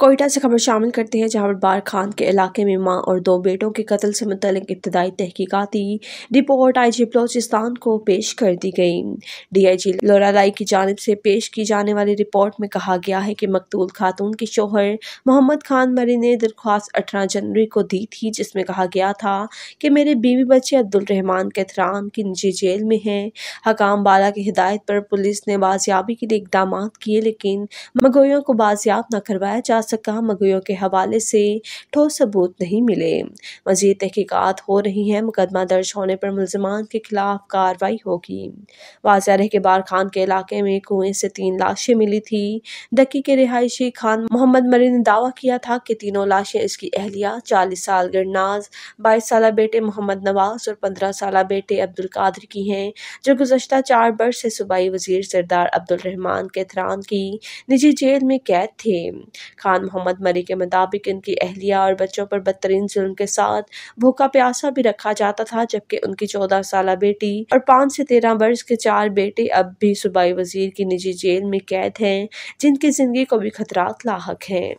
कोयटा से खबर शामिल करते हैं जहां बार खान के इलाके में मां और दो बेटों के कत्ल से मुतलिक इब्तदाई तहकीकती रिपोर्ट आई जी बलोचिस्तान को पेश कर दी गई डी आई जी लोरालाई की जानब से पेश की जाने वाली रिपोर्ट में कहा गया है कि मकतूल खातून के शोहर मोहम्मद खान मरी ने दरख्वास्त अठारह जनवरी को दी थी जिसमें कहा गया था कि मेरे बीवी बच्चे अब्दुलरहमान कैथरान की निजी जेल में हैं हकाम बाला की हिदायत पर पुलिस ने बाजियाबी के लिए इकदाम किए लेकिन मगोयों को बाजियाब न करवाया जा सका मगोयों के हवाले से ठोस तो सबूत नहीं मिले मजीद तहकीकत हो रही है मुकदमा दर्ज होने पर मुलजमान के खिलाफ कार्रवाई होगी वाजह रहे के बार खान के इलाके में कुएं से तीन लाशें मिली थी दक्की के रिहायशी खान मोहम्मद मरी ने दावा किया था कि तीनों लाशें इसकी अहलिया चालीस साल गिरनाज बाईस साल बेटे मोहम्मद नवाज और पंद्रह साल बेटे अब्दुल कादर की हैं जो गुजशत चार वर्ष से सूबाई वजीर सरदार अब्दुलरहमान के कैथरान की निजी जेल में कैद थे खान खान मोहम्मद मरी के मुताबिक इनकी अहलिया और बच्चों पर बदतरीन जुल्म के साथ भूखा प्यासा भी रखा जाता था जबकि उनकी चौदह साल बेटी और पाँच से तेरह वर्ष के चार बेटे अब भी सूबाई वजीर की निजी जेल में कैद हैं जिनकी जिंदगी को भी खतरा लाक हैं